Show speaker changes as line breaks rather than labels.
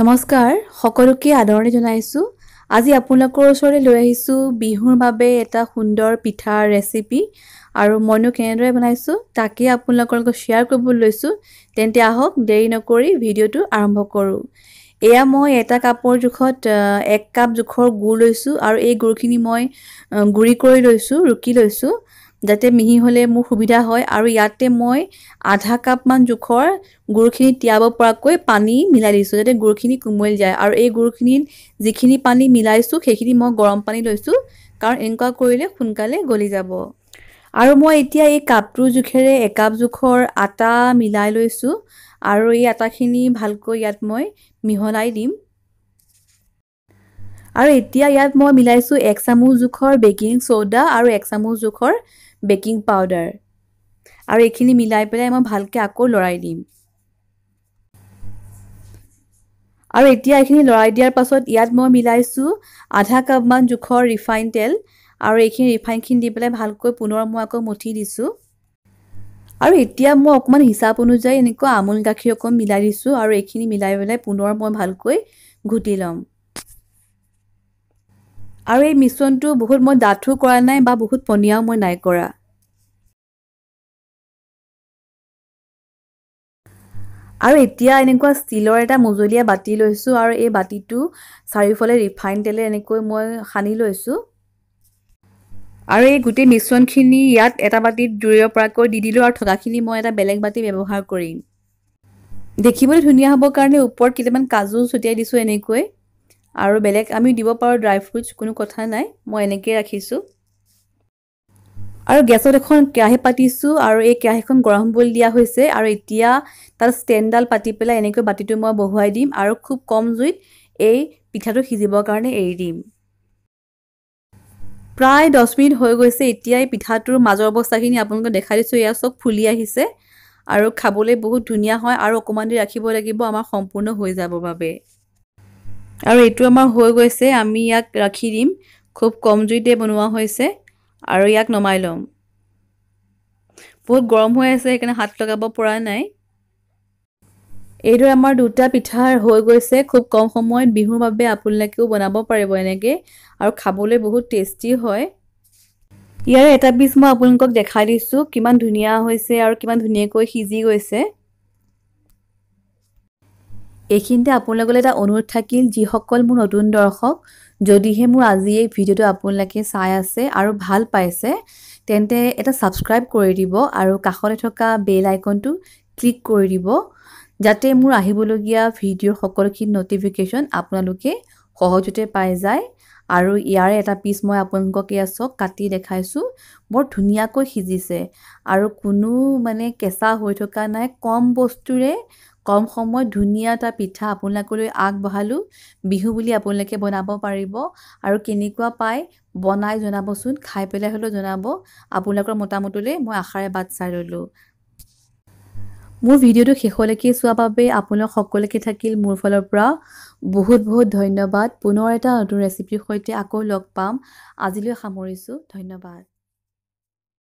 নমস্কাৰ সকলোকে আদৰণি জনাইছোঁ আজি আপোনালোকৰ ওচৰলৈ লৈ আহিছোঁ বিহুৰ বাবে এটা সুন্দৰ পিঠা ৰেচিপি আৰু মইনো কেনেদৰে বনাইছোঁ তাকে আপোনালোকৰ লগত শ্বেয়াৰ কৰিবলৈ লৈছোঁ তেন্তে আহক দেৰি নকৰি ভিডিঅ'টো আৰম্ভ কৰোঁ এয়া মই এটা কাপৰ জোখত এক কাপ জোখৰ গুড় লৈছোঁ আৰু এই গুৰখিনি মই গুড়ি কৰি লৈছোঁ ৰুকি লৈছোঁ যাতে মিহি হ'লে মোৰ সুবিধা হয় আৰু ইয়াতে মই আধা কাপমান জোখৰ গুৰখিনি তিয়াব পৰাকৈ পানী মিলাই দিছোঁ যাতে গুৰখিনি কোমল যায় আৰু এই গুৰখিনিত যিখিনি পানী মিলাইছোঁ সেইখিনি মই গৰম পানী লৈছোঁ কাৰণ এনেকুৱা কৰিলে সোনকালে গলি যাব আৰু মই এতিয়া এই কাপটোৰ জোখেৰে একাপ জোখৰ আটা মিলাই লৈছোঁ আৰু এই আটাখিনি ভালকৈ ইয়াত মই মিহলাই দিম আৰু এতিয়া ইয়াত মই মিলাইছোঁ এক চামুচ জোখৰ বেকিং চ'ডা আৰু এক চামুচ জোখৰ বেকিং পাউডাৰ আৰু এইখিনি মিলাই পেলাই মই ভালকৈ আকৌ লৰাই দিম আৰু এতিয়া এইখিনি লৰাই দিয়াৰ পাছত ইয়াত মই মিলাইছোঁ আধা কাপমান জোখৰ ৰিফাইন তেল আৰু এইখিনি ৰিফাইনখিনি দি পেলাই ভালকৈ পুনৰ মই আকৌ মঠি দিছোঁ আৰু এতিয়া মই অকণমান হিচাপ অনুযায়ী এনেকুৱা আমূল গাখীৰ অকণ মিলাই দিছোঁ আৰু এইখিনি মিলাই পেলাই পুনৰ মই ভালকৈ ঘুটি ল'ম আৰু এই মিশ্ৰণটো বহুত মই ডাঠো কৰা নাই বা বহুত পনীয়াও মই নাই কৰা আৰু এতিয়া এনেকুৱা ষ্টীলৰ এটা মজলীয়া বাতি লৈছোঁ আৰু এই বাতিটো চাৰিওফালে ৰিফাইন তেলে এনেকৈ মই সানি লৈছোঁ আৰু এই গোটেই মিশ্ৰণখিনি ইয়াত এটা বাতিত দূৰৈৰ পৰাকৈ দি দিলোঁ আৰু থকাখিনি মই এটা বেলেগ বাতি ব্যৱহাৰ কৰিম দেখিবলৈ ধুনীয়া হ'বৰ কাৰণে ওপৰত কেইটামান কাজু ছটিয়াই দিছোঁ এনেকৈ আৰু বেলেগ আমি দিব পাৰোঁ ড্ৰাই ফ্ৰুটছ কোনো কথা নাই মই এনেকৈয়ে ৰাখিছোঁ আৰু গেছত এখন কেৰাহী পাতিছোঁ আৰু এই কেৰাহীখন গৰম হ'বলৈ দিয়া হৈছে আৰু এতিয়া তাত ষ্টেণ্ডডাল পাতি পেলাই এনেকৈ বাতিটো মই বহুৱাই দিম আৰু খুব কম জুইত এই পিঠাটো সিজিবৰ কাৰণে এৰি দিম প্ৰায় দহ মিনিট হৈ গৈছে এতিয়া এই পিঠাটোৰ মাজৰ অৱস্থাখিনি আপোনালোকে দেখাই দিছোঁ এয়া চব ফুলি আহিছে আৰু খাবলৈ বহুত ধুনীয়া হয় আৰু অকণমান দেৰি ৰাখিব লাগিব আমাৰ সম্পূৰ্ণ হৈ যাবৰ বাবে আৰু এইটো আমাৰ হৈ গৈছে আমি ইয়াক ৰাখি দিম খুব কম জুইতে বনোৱা হৈছে আৰু ইয়াক নমাই ল'ম বহুত গৰম হৈ আছে সেইকাৰণে হাত লগাব পৰা নাই এইদৰে আমাৰ দুটা পিঠা হৈ গৈছে খুব কম সময়ত বিহুৰ বাবে আপোনালোকেও বনাব পাৰিব এনেকৈ আৰু খাবলৈ বহুত টেষ্টি হয় ইয়াৰে এটা পিছ মই আপোনালোকক দেখাই দিছোঁ কিমান ধুনীয়া হৈছে আৰু কিমান ধুনীয়াকৈ সিজি গৈছে এইখিনিতে আপোনালোকলৈ এটা অনুৰোধ থাকিল যিসকল মোৰ নতুন দৰ্শক যদিহে মোৰ আজি এই ভিডিঅ'টো আপোনালোকে চাই আছে আৰু ভাল পাইছে তেন্তে এটা ছাবস্ক্ৰাইব কৰি দিব আৰু কাষতে থকা বেল আইকনটো ক্লিক কৰি দিব যাতে মোৰ আহিবলগীয়া ভিডিঅ'ৰ সকলোখিনি ন'টিফিকেশ্যন আপোনালোকে সহজতে পাই যায় আৰু ইয়াৰে এটা পিচ মই আপোনালোকক এয়া চক কাটি দেখাইছোঁ বৰ ধুনীয়াকৈ সিজিছে আৰু কোনো মানে কেঁচা হৈ থকা নাই কম বস্তুৰে কম সময়ত ধুনীয়া এটা পিঠা আপোনালোকলৈ আগবঢ়ালোঁ বিহু বুলি আপোনালোকে বনাব পাৰিব আৰু কেনেকুৱা পায় বনাই জনাবচোন খাই পেলাই হ'লেও জনাব আপোনালোকৰ মতামতলৈ মই আশাৰে বাট চাই ল'লোঁ মোৰ ভিডিঅ'টো শেষলৈকে চোৱাৰ বাবে আপোনালোক সকলোকে থাকিল মোৰ ফালৰ পৰা বহুত বহুত ধন্যবাদ পুনৰ এটা নতুন ৰেচিপিৰ সৈতে আকৌ লগ পাম আজিলৈ সামৰিছোঁ ধন্যবাদ